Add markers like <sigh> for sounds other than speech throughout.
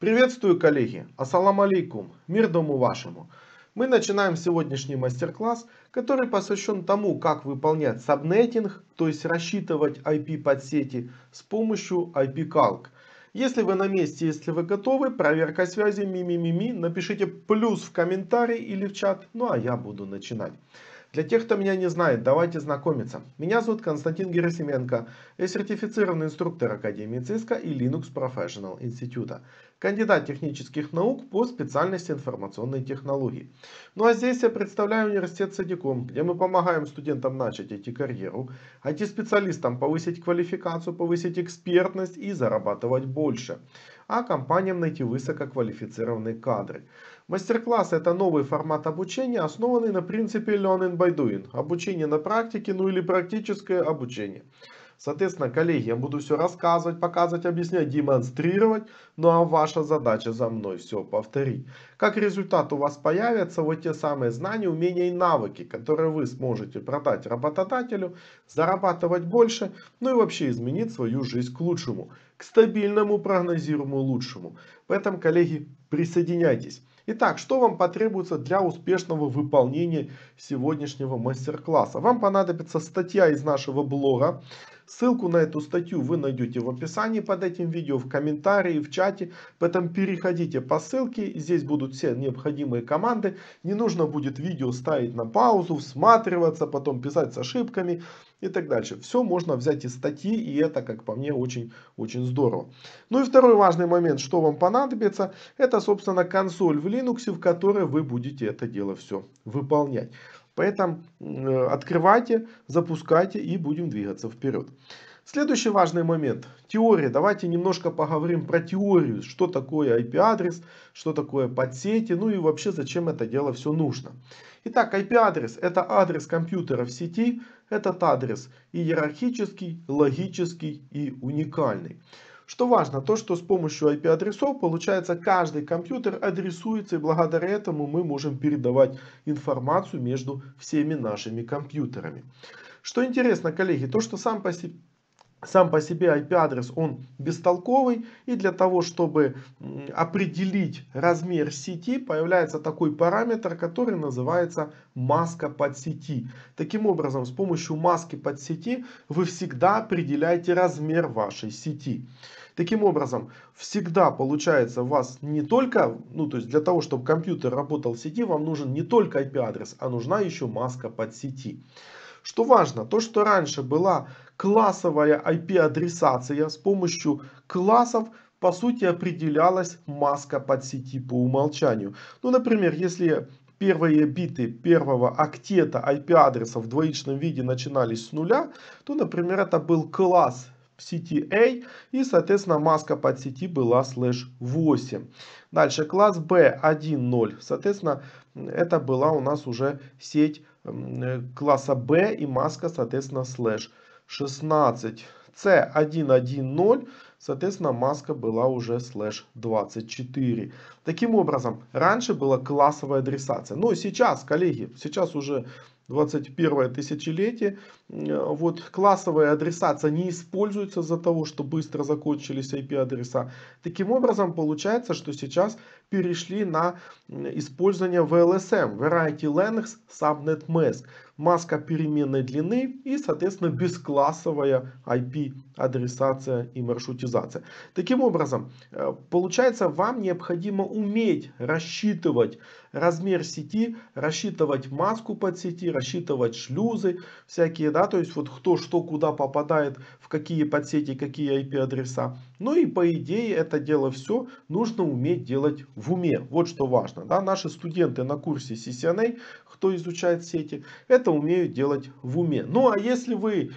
Приветствую, коллеги! Ассаламу алейкум! Мир дому вашему! Мы начинаем сегодняшний мастер-класс, который посвящен тому, как выполнять сабнетинг, то есть рассчитывать IP подсети с помощью IP-calc. Если вы на месте, если вы готовы, проверка связи ми-ми-ми-ми, напишите плюс в комментарии или в чат, ну а я буду начинать. Для тех, кто меня не знает, давайте знакомиться. Меня зовут Константин Герасименко, я сертифицированный инструктор Академии ЦИСКа и Linux Professional Института, кандидат технических наук по специальности информационной технологии. Ну а здесь я представляю университет Садиком, где мы помогаем студентам начать IT-карьеру, IT-специалистам повысить квалификацию, повысить экспертность и зарабатывать больше, а компаниям найти высококвалифицированные кадры. Мастер-класс – это новый формат обучения, основанный на принципе learning by doing. Обучение на практике, ну или практическое обучение. Соответственно, коллеги, я буду все рассказывать, показывать, объяснять, демонстрировать. Ну а ваша задача за мной все повторить. Как результат у вас появятся вот те самые знания, умения и навыки, которые вы сможете продать работодателю, зарабатывать больше, ну и вообще изменить свою жизнь к лучшему, к стабильному, прогнозируемому лучшему. Поэтому, коллеги, присоединяйтесь. Итак, что вам потребуется для успешного выполнения сегодняшнего мастер-класса? Вам понадобится статья из нашего блога Ссылку на эту статью вы найдете в описании под этим видео, в комментарии, в чате. Поэтому переходите по ссылке, здесь будут все необходимые команды. Не нужно будет видео ставить на паузу, всматриваться, потом писать с ошибками и так дальше. Все можно взять из статьи, и это, как по мне, очень-очень здорово. Ну и второй важный момент, что вам понадобится, это, собственно, консоль в Linux, в которой вы будете это дело все выполнять. Поэтому э, открывайте, запускайте и будем двигаться вперед. Следующий важный момент. Теория. Давайте немножко поговорим про теорию. Что такое IP-адрес, что такое подсети, ну и вообще зачем это дело все нужно. Итак, IP-адрес это адрес компьютера в сети. Этот адрес иерархический, логический и уникальный. Что важно, то что с помощью IP-адресов, получается, каждый компьютер адресуется, и благодаря этому мы можем передавать информацию между всеми нашими компьютерами. Что интересно, коллеги, то что сам по себе сам по себе IP-адрес, он бестолковый, и для того, чтобы определить размер сети, появляется такой параметр, который называется маска под сети. Таким образом, с помощью маски под сети вы всегда определяете размер вашей сети. Таким образом, всегда получается у вас не только, ну то есть для того, чтобы компьютер работал в сети, вам нужен не только IP-адрес, а нужна еще маска под сети. Что важно, то, что раньше была классовая IP-адресация с помощью классов, по сути определялась маска под сети по умолчанию. Ну, например, если первые биты первого октета IP-адреса в двоичном виде начинались с нуля, то, например, это был класс сети A. И, соответственно, маска под сети была слэш 8. Дальше класс B1.0. Соответственно, это была у нас уже сеть э, класса B и маска, соответственно, слэш 16. C1.1.0. Соответственно, маска была уже слэш 24. Таким образом, раньше была классовая адресация. Но сейчас, коллеги, сейчас уже 21 тысячелетие. Э, вот классовая адресация не используется за того, что быстро закончились IP-адреса. Таким образом, получается, что сейчас перешли на использование VLSM, Variety Length Subnet Mask, маска переменной длины и, соответственно, бесклассовая IP-адресация и маршрутизация. Таким образом, э, получается, вам необходимо уметь рассчитывать размер сети, рассчитывать маску под сети, рассчитывать шлюзы, всякие, да, да, то есть вот кто что куда попадает, в какие подсети, какие IP-адреса. Ну и по идее это дело все нужно уметь делать в уме. Вот что важно, да, наши студенты на курсе CCNA, кто изучает сети, это умеют делать в уме. Ну а если вы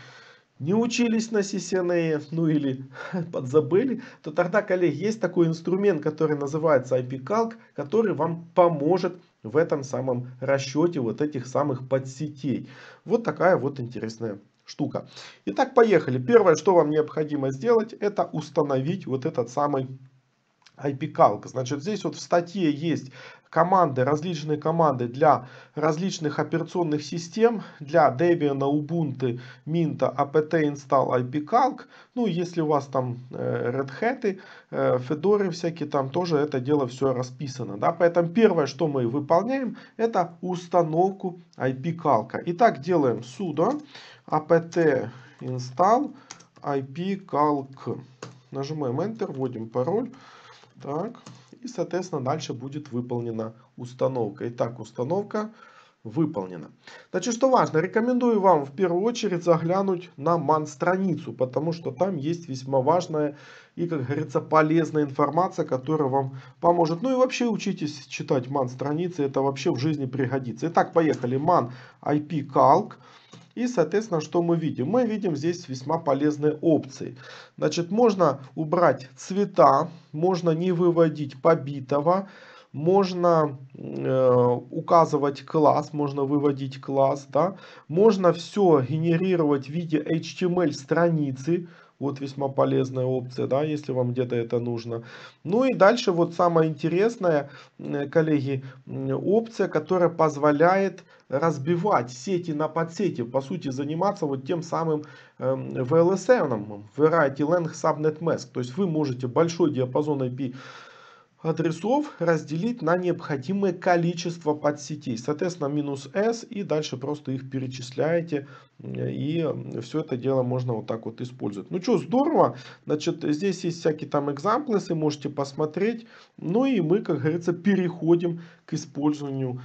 не учились на CCNA, ну или <laughs> подзабыли, то тогда, коллеги, есть такой инструмент, который называется IP-Calc, который вам поможет в этом самом расчете вот этих самых подсетей. Вот такая вот интересная штука. Итак, поехали. Первое, что вам необходимо сделать, это установить вот этот самый IP-Calc. Значит, здесь вот в статье есть команды, различные команды для различных операционных систем, для Debian, Ubuntu, Mint, apt install, ipcalc. Ну, если у вас там э, Red Hat, э, Fedora всякие, там тоже это дело все расписано. Да? Поэтому первое, что мы выполняем, это установку ipcalc. Итак, делаем sudo apt install ipcalc. Нажимаем Enter, вводим пароль. Так, и, соответственно, дальше будет выполнена установка. Итак, установка выполнена. Значит, что важно, рекомендую вам в первую очередь заглянуть на ман-страницу, потому что там есть весьма важная и, как говорится, полезная информация, которая вам поможет. Ну и вообще учитесь читать ман-страницы, это вообще в жизни пригодится. Итак, поехали. Ман IP Calc. И, соответственно, что мы видим? Мы видим здесь весьма полезные опции. Значит, можно убрать цвета, можно не выводить побитого, можно э, указывать класс, можно выводить класс, да, можно все генерировать в виде HTML страницы, вот весьма полезная опция, да, если вам где-то это нужно. Ну и дальше вот самая интересная, коллеги, опция, которая позволяет разбивать сети на подсети, по сути заниматься вот тем самым VLSN, эм, Variety Lang Subnet Mask. То есть вы можете большой диапазон IP адресов разделить на необходимое количество подсетей. Соответственно, минус S и дальше просто их перечисляете и все это дело можно вот так вот использовать. Ну что, здорово. Значит, здесь есть всякие там экзамплесы, можете посмотреть. Ну и мы, как говорится, переходим к использованию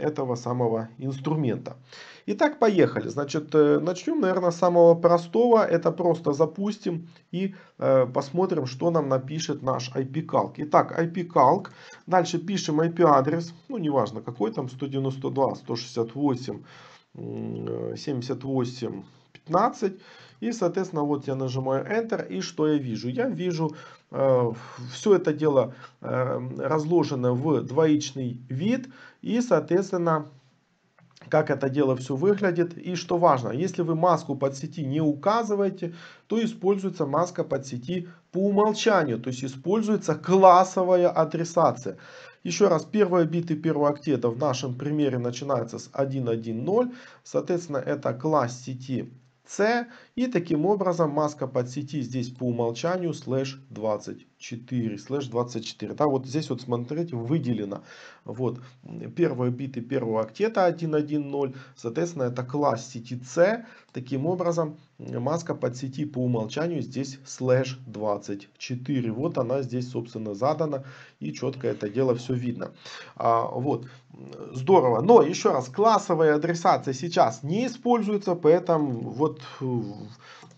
этого самого инструмента. Итак, поехали. Значит, э, начнем, наверное, с самого простого. Это просто запустим и э, посмотрим, что нам напишет наш IP-calc. Итак, IP-calc. Дальше пишем IP-адрес. Ну, неважно, какой там, 192, 168 7815 э, И, соответственно, вот я нажимаю Enter. И что я вижу? Я вижу э, все это дело э, разложено в двоичный вид. И, соответственно, как это дело все выглядит. И что важно, если вы маску под сети не указываете, то используется маска под сети по умолчанию. То есть используется классовая адресация. Еще раз, первая бита первого октета в нашем примере начинается с 1.1.0. Соответственно, это класс сети C. И таким образом маска под подсети здесь по умолчанию слэш 20 4 слэш 24. Да, вот здесь вот смотрите, выделено. Вот первые биты первого октета 1.1.0. Соответственно, это класс сети C. Таким образом, маска под сети по умолчанию здесь слэш 24. Вот она здесь, собственно, задана. И четко это дело все видно. А, вот. Здорово. Но еще раз, классовая адресация сейчас не используется, поэтому вот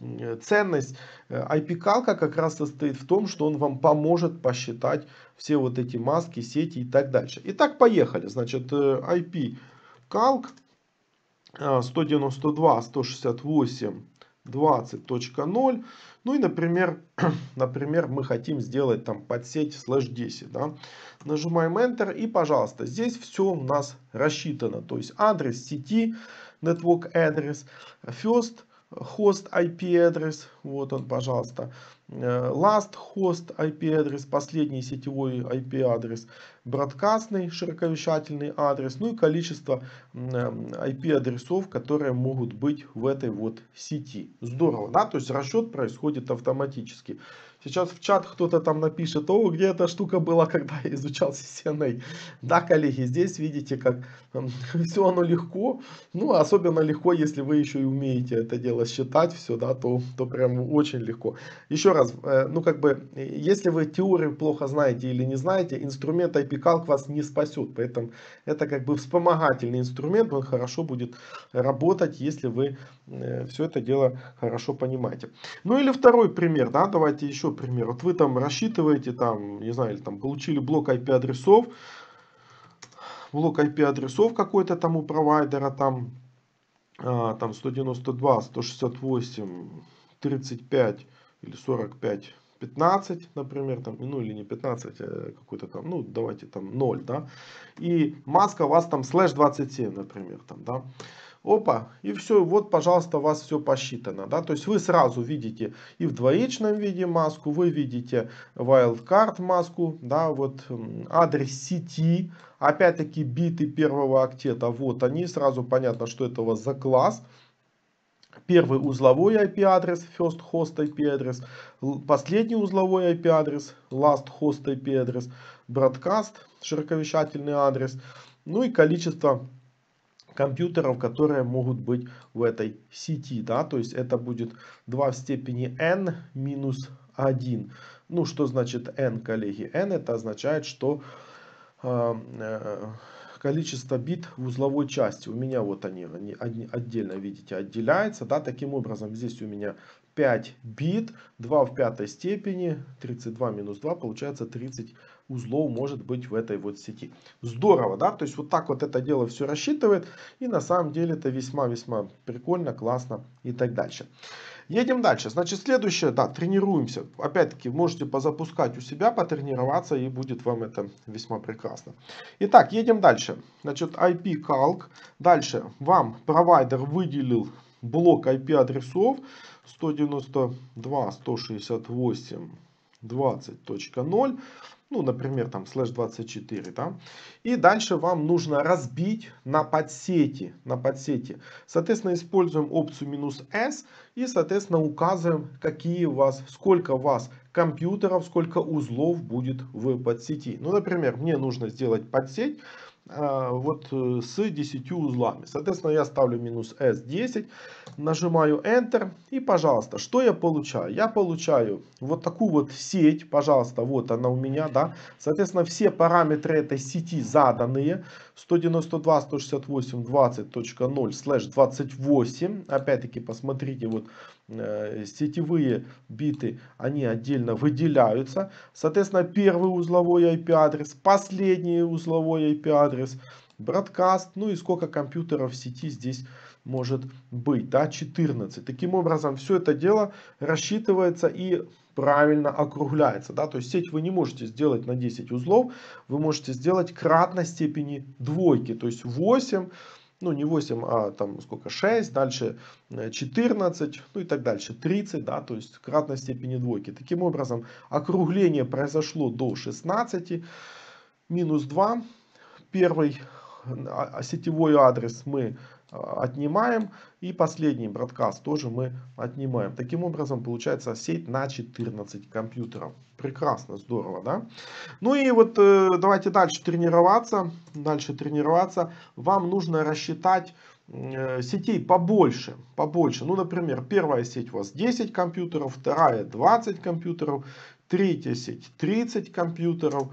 Э, ценность IP-калка э, как раз состоит в том, что он вам поможет посчитать все вот эти маски, сети и так дальше. Итак, поехали. Значит, IP-калк э, 192.168.20.0. Ну и, например, <clears throat> например, мы хотим сделать там подсеть слэш 10. Да? Нажимаем Enter и, пожалуйста, здесь все у нас рассчитано. То есть адрес сети, network address, first, host IP-адрес, вот он, пожалуйста, э, last host IP-адрес, последний сетевой IP-адрес, браткастный широковещательный адрес, ну и количество э, IP-адресов, которые могут быть в этой вот сети. Здорово, да? То есть расчет происходит автоматически. Сейчас в чат кто-то там напишет, о, где эта штука была, <laughs> когда я изучал CCNA. Да, коллеги, здесь видите, как эм, <laughs> все оно легко. Ну, особенно легко, если вы еще и умеете это дело считать, все, да, то, то прям очень легко. Еще раз, э, ну, как бы, э, если вы теорию плохо знаете или не знаете, инструмент IPCalc вас не спасет. Поэтому это как бы вспомогательный инструмент, он хорошо будет работать, если вы э, все это дело хорошо понимаете. Ну, или второй пример, да, давайте еще например, вот вы там рассчитываете, там, не знаю, или там получили блок IP-адресов, блок IP-адресов какой-то там у провайдера, там, а, там 192, 168, 35 или 45, 15, например, там, ну или не 15, а какой-то там, ну давайте там 0, да, и маска у вас там слэш 27, например, там, да, опа, и все, вот, пожалуйста, у вас все посчитано, да, то есть вы сразу видите и в двоичном виде маску, вы видите wildcard маску, да, вот адрес сети, опять-таки биты первого октета, вот они, сразу понятно, что это у вас за класс, Первый узловой IP-адрес, first host IP-адрес, последний узловой IP-адрес, last host IP-адрес, broadcast, широковещательный адрес, ну и количество компьютеров, которые могут быть в этой сети. Да? То есть это будет 2 в степени n минус 1. Ну, что значит n, коллеги? n это означает, что э, э, количество бит в узловой части. У меня вот они, они, отдельно, видите, отделяются. Да? Таким образом, здесь у меня 5 бит, 2 в пятой степени, 32 минус 2, получается 32 узлов может быть в этой вот сети. Здорово, да? То есть вот так вот это дело все рассчитывает. И на самом деле это весьма-весьма прикольно, классно и так дальше. Едем дальше. Значит, следующее, да, тренируемся. Опять-таки, можете позапускать у себя, потренироваться, и будет вам это весьма прекрасно. Итак, едем дальше. Значит, IP Calc. Дальше вам провайдер выделил блок IP адресов 192.168.20.0 ну, например, там, слэш 24, да, и дальше вам нужно разбить на подсети, на подсети. Соответственно, используем опцию минус S и, соответственно, указываем, какие у вас, сколько у вас компьютеров, сколько узлов будет в подсети. Ну, например, мне нужно сделать подсеть, Э, вот э, с 10 узлами. Соответственно, я ставлю минус S10, нажимаю Enter. И, пожалуйста, что я получаю? Я получаю вот такую вот сеть, пожалуйста, вот она у меня, да. Соответственно, все параметры этой сети заданные. 192.168.20.0 28. Опять-таки, посмотрите, вот Э, сетевые биты, они отдельно выделяются. Соответственно, первый узловой IP-адрес, последний узловой IP-адрес, бродкаст, ну и сколько компьютеров в сети здесь может быть, да, 14. Таким образом, все это дело рассчитывается и правильно округляется, да, то есть сеть вы не можете сделать на 10 узлов, вы можете сделать кратно степени двойки, то есть 8 ну не 8, а там сколько, 6, дальше 14, э, ну и так дальше, 30, да, то есть кратной степени двойки. Таким образом, округление произошло до 16, минус 2, первый э, а, а, сетевой адрес мы отнимаем. И последний бродкаст тоже мы отнимаем. Таким образом получается сеть на 14 компьютеров. Прекрасно, здорово, да? Ну и вот э, давайте дальше тренироваться. Дальше тренироваться. Вам нужно рассчитать э, сетей побольше, побольше. Ну, например, первая сеть у вас 10 компьютеров, вторая 20 компьютеров, третья сеть 30 компьютеров,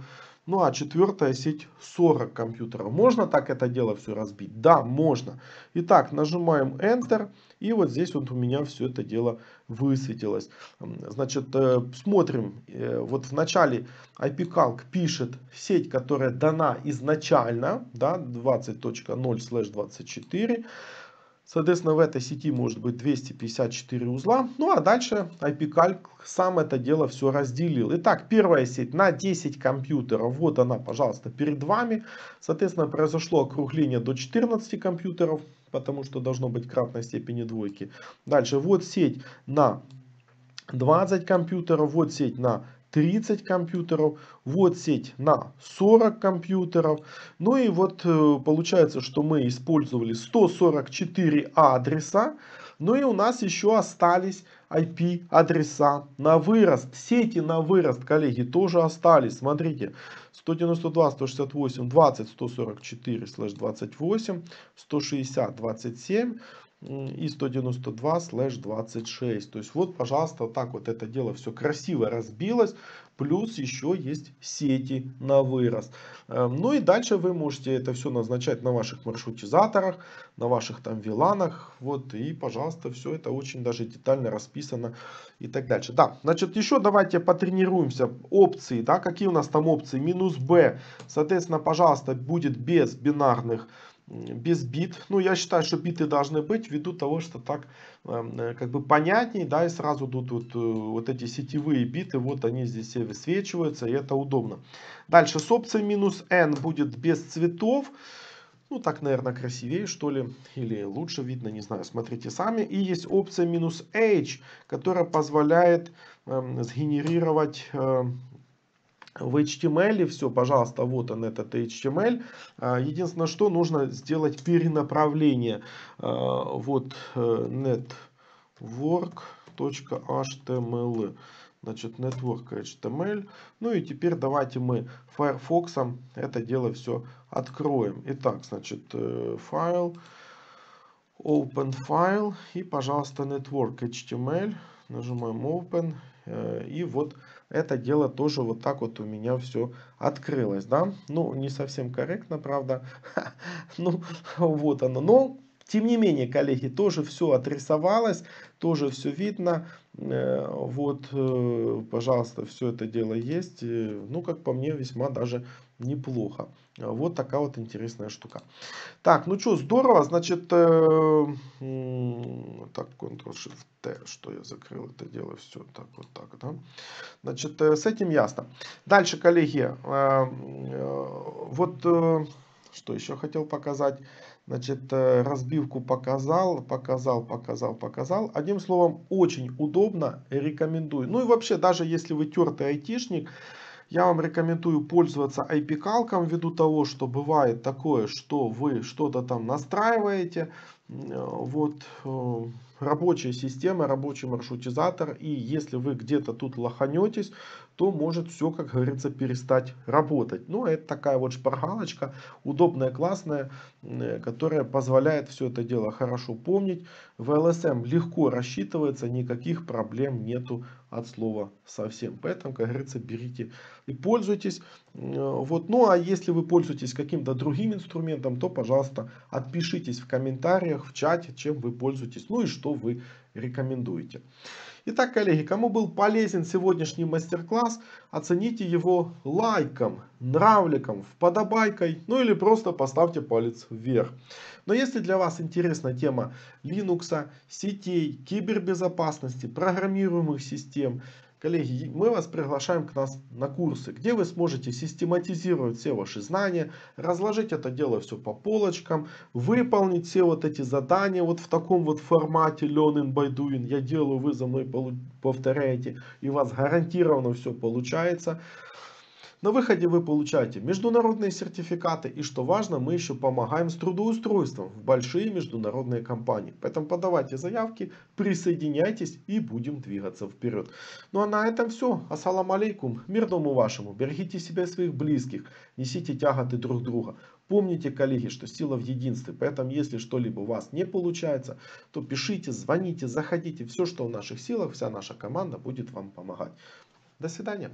ну а четвертая сеть 40 компьютеров. Можно так это дело все разбить? Да, можно. Итак, нажимаем Enter. И вот здесь вот у меня все это дело высветилось. Значит, э, смотрим. Э, вот в начале IPCalc пишет сеть, которая дана изначально. Да, 20.0 24. Соответственно, в этой сети может быть 254 узла. Ну а дальше IPCalc сам это дело все разделил. Итак, первая сеть на 10 компьютеров. Вот она, пожалуйста, перед вами. Соответственно, произошло округление до 14 компьютеров, потому что должно быть кратной степени двойки. Дальше, вот сеть на 20 компьютеров, вот сеть на 30 компьютеров, вот сеть на 40 компьютеров. Ну и вот э, получается, что мы использовали 144 адреса, ну и у нас еще остались IP-адреса на вырост. Сети на вырост, коллеги, тоже остались. Смотрите, 192, 168, 20, 144, слэш 28, 160, 27, и 192 слэш 26. То есть вот, пожалуйста, так вот это дело все красиво разбилось. Плюс еще есть сети на вырос, эм, Ну и дальше вы можете это все назначать на ваших маршрутизаторах, на ваших там виланах. Вот и, пожалуйста, все это очень даже детально расписано и так дальше. Да, значит, еще давайте потренируемся. Опции, да, какие у нас там опции? Минус B. Соответственно, пожалуйста, будет без бинарных без бит. Ну, я считаю, что биты должны быть ввиду того, что так эм, э, как бы понятней, да, и сразу идут вот, э, вот эти сетевые биты, вот они здесь все высвечиваются, и это удобно. Дальше с опцией минус N будет без цветов. Ну, так, наверное, красивее, что ли, или лучше видно, не знаю, смотрите сами. И есть опция минус H, которая позволяет э, сгенерировать... Э, в HTML, все, пожалуйста, вот он этот HTML. А, единственное, что нужно сделать перенаправление. А, вот э, network.html. Значит, network HTML. Ну и теперь давайте мы Firefox это дело все откроем. Итак, значит, э, файл, open файл и, пожалуйста, network HTML. Нажимаем open э, и вот это дело тоже вот так вот у меня все открылось, да. Ну, не совсем корректно, правда. <laughs> Ну, вот оно. Но тем не менее, коллеги, тоже все отрисовалось, тоже все видно. Э, вот, э, пожалуйста, все это дело есть. Э, ну, как по мне, весьма даже неплохо. Вот такая вот интересная штука. Так, ну что, здорово. Значит, э, э, так, Ctrl-Shift-T, что я закрыл это дело, все, так, вот так, да. Значит, э, с этим ясно. Дальше, коллеги, э, э, вот э, что еще хотел показать. Значит, э, разбивку показал, показал, показал, показал. Одним словом, очень удобно, рекомендую. Ну и вообще, даже если вы тертый айтишник, я вам рекомендую пользоваться IP-калком ввиду того, что бывает такое, что вы что-то там настраиваете, э, вот э, рабочая система, рабочий маршрутизатор, и если вы где-то тут лоханетесь, то может все, как говорится, перестать работать. Ну, это такая вот шпаргалочка, удобная, классная, э, которая позволяет все это дело хорошо помнить. В LSM легко рассчитывается, никаких проблем нету от слова совсем. Поэтому, как говорится, берите и пользуйтесь. Э, вот. Ну а если вы пользуетесь каким-то другим инструментом, то, пожалуйста, отпишитесь в комментариях, в чате, чем вы пользуетесь, ну и что вы рекомендуете. Итак, коллеги, кому был полезен сегодняшний мастер-класс, оцените его лайком, нравликом, подобайкой, ну или просто поставьте палец вверх. Но если для вас интересна тема Linux, сетей, кибербезопасности, программируемых систем, Коллеги, мы вас приглашаем к нас на курсы, где вы сможете систематизировать все ваши знания, разложить это дело все по полочкам, выполнить все вот эти задания вот в таком вот формате learning by doing. Я делаю, вы за мной повторяете, и у вас гарантированно все получается. На выходе вы получаете международные сертификаты и, что важно, мы еще помогаем с трудоустройством в большие международные компании. Поэтому подавайте заявки, присоединяйтесь и будем двигаться вперед. Ну а на этом все. Ассалам алейкум. мир дому вашему. Берегите себя и своих близких. Несите тяготы друг друга. Помните, коллеги, что сила в единстве. Поэтому, если что-либо у вас не получается, то пишите, звоните, заходите. Все, что в наших силах, вся наша команда будет вам помогать. До свидания.